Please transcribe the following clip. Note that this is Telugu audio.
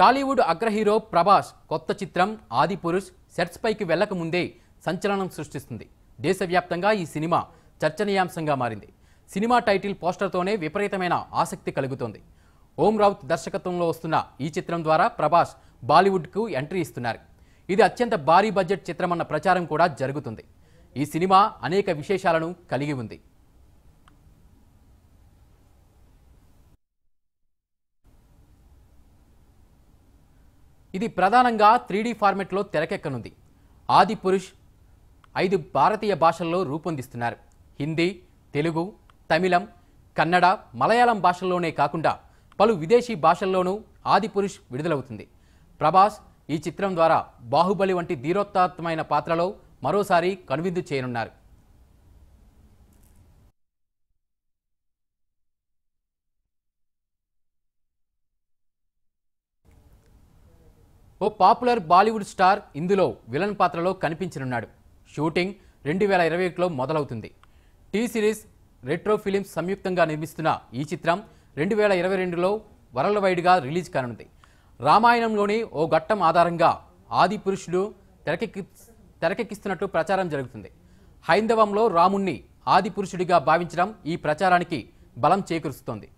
టాలీవుడ్ అగ్రహీరో ప్రభాస్ కొత్త చిత్రం ఆదిపురుష్ సెట్స్ పైకి వెళ్లక ముందే సంచలనం సృష్టిస్తుంది దేశవ్యాప్తంగా ఈ సినిమా చర్చనీయాంశంగా మారింది సినిమా టైటిల్ పోస్టర్తోనే విపరీతమైన ఆసక్తి కలుగుతోంది ఓం రావుత్ దర్శకత్వంలో వస్తున్న ఈ చిత్రం ద్వారా ప్రభాస్ బాలీవుడ్కు ఎంట్రీ ఇస్తున్నారు ఇది అత్యంత భారీ బడ్జెట్ చిత్రమన్న ప్రచారం కూడా జరుగుతుంది ఈ సినిమా అనేక విశేషాలను కలిగి ఉంది ఇది ప్రధానంగా త్రీడీ ఫార్మెట్లో తెరకెక్కనుంది ఆది పురుష్ ఐదు భారతీయ భాషల్లో రూపొందిస్తున్నారు హిందీ తెలుగు తమిళం కన్నడ మలయాళం భాషల్లోనే కాకుండా పలు విదేశీ భాషల్లోనూ ఆదిపురుష్ విడుదలవుతుంది ప్రభాస్ ఈ చిత్రం ద్వారా బాహుబలి వంటి ధీరోత్తాత్మైన పాత్రలో మరోసారి కనువిందు చేయనున్నారు ఓ పాపులర్ బాలీవుడ్ స్టార్ ఇందులో విలన్ పాత్రలో కనిపించనున్నాడు షూటింగ్ రెండు వేల ఇరవై ఒకటిలో మొదలవుతుంది టీ సిరీస్ రెట్రో ఫిలిమ్స్ సంయుక్తంగా నిర్మిస్తున్న ఈ చిత్రం రెండు వేల ఇరవై రెండులో వరల్డ్ వైడ్గా రిలీజ్ కానుంది రామాయణంలోని ఓ ఘట్టం ఆధారంగా ఆది పురుషుడు తెరకెక్కి తెరకెక్కిస్తున్నట్టు ప్రచారం జరుగుతుంది హైందవంలో రాముణ్ణి ఆది పురుషుడిగా భావించడం ఈ ప్రచారానికి బలం చేకూరుస్తోంది